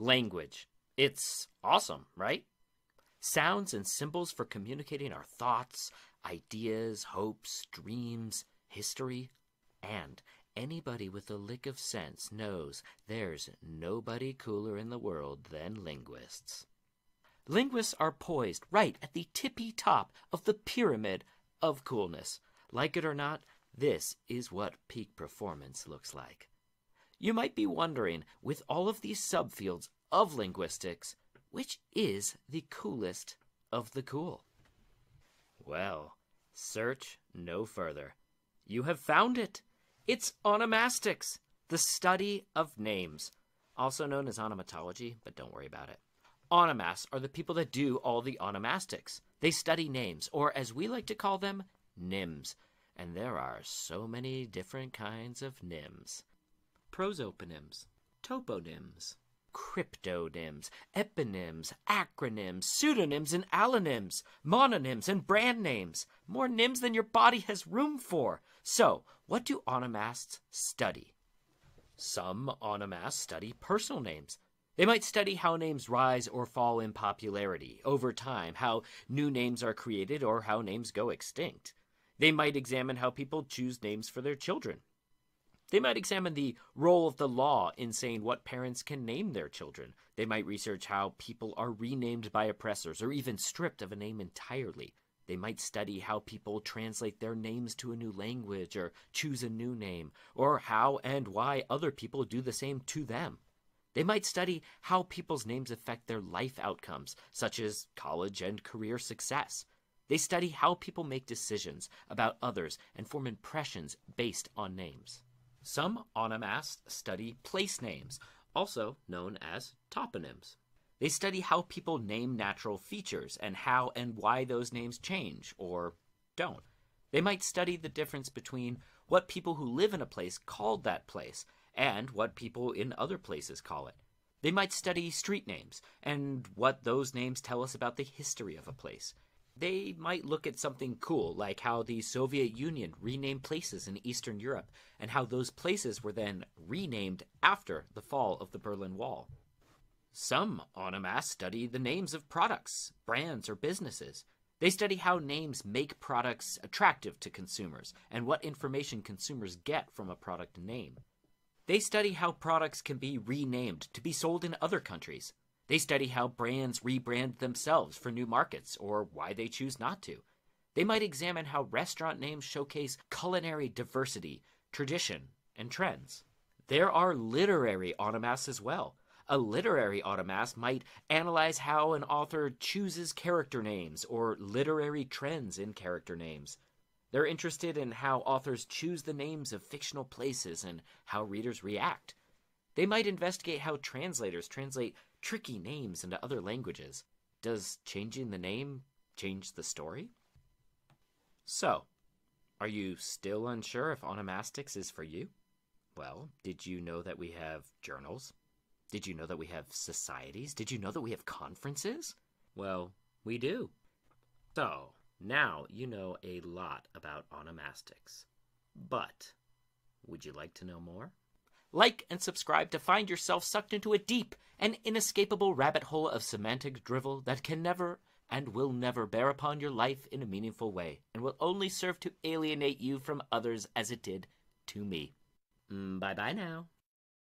language. It's awesome, right? Sounds and symbols for communicating our thoughts, ideas, hopes, dreams, history, and anybody with a lick of sense knows there's nobody cooler in the world than linguists. Linguists are poised right at the tippy top of the pyramid of coolness. Like it or not, this is what peak performance looks like. You might be wondering, with all of these subfields of linguistics, which is the coolest of the cool? Well, search no further. You have found it. It's onomastics, the study of names, also known as onomatology, but don't worry about it. Onomasts are the people that do all the onomastics. They study names, or as we like to call them, nims. And there are so many different kinds of nims prosoponyms, toponyms, cryptonyms, eponyms, acronyms, pseudonyms, and allonyms, mononyms, and brand names. More nims than your body has room for. So, what do onomasts study? Some onomasts study personal names. They might study how names rise or fall in popularity over time, how new names are created, or how names go extinct. They might examine how people choose names for their children, they might examine the role of the law in saying what parents can name their children. They might research how people are renamed by oppressors or even stripped of a name entirely. They might study how people translate their names to a new language or choose a new name, or how and why other people do the same to them. They might study how people's names affect their life outcomes, such as college and career success. They study how people make decisions about others and form impressions based on names. Some onomasts study place names, also known as toponyms. They study how people name natural features and how and why those names change or don't. They might study the difference between what people who live in a place called that place and what people in other places call it. They might study street names and what those names tell us about the history of a place they might look at something cool, like how the Soviet Union renamed places in Eastern Europe, and how those places were then renamed after the fall of the Berlin Wall. Some on a mass study the names of products, brands, or businesses. They study how names make products attractive to consumers and what information consumers get from a product name. They study how products can be renamed to be sold in other countries, they study how brands rebrand themselves for new markets or why they choose not to. They might examine how restaurant names showcase culinary diversity, tradition, and trends. There are literary automasts as well. A literary automast might analyze how an author chooses character names or literary trends in character names. They're interested in how authors choose the names of fictional places and how readers react. They might investigate how translators translate tricky names into other languages. Does changing the name change the story? So, are you still unsure if onomastics is for you? Well, did you know that we have journals? Did you know that we have societies? Did you know that we have conferences? Well, we do. So, now you know a lot about onomastics. But, would you like to know more? Like and subscribe to find yourself sucked into a deep and inescapable rabbit hole of semantic drivel that can never and will never bear upon your life in a meaningful way and will only serve to alienate you from others as it did to me. Mm, bye bye now.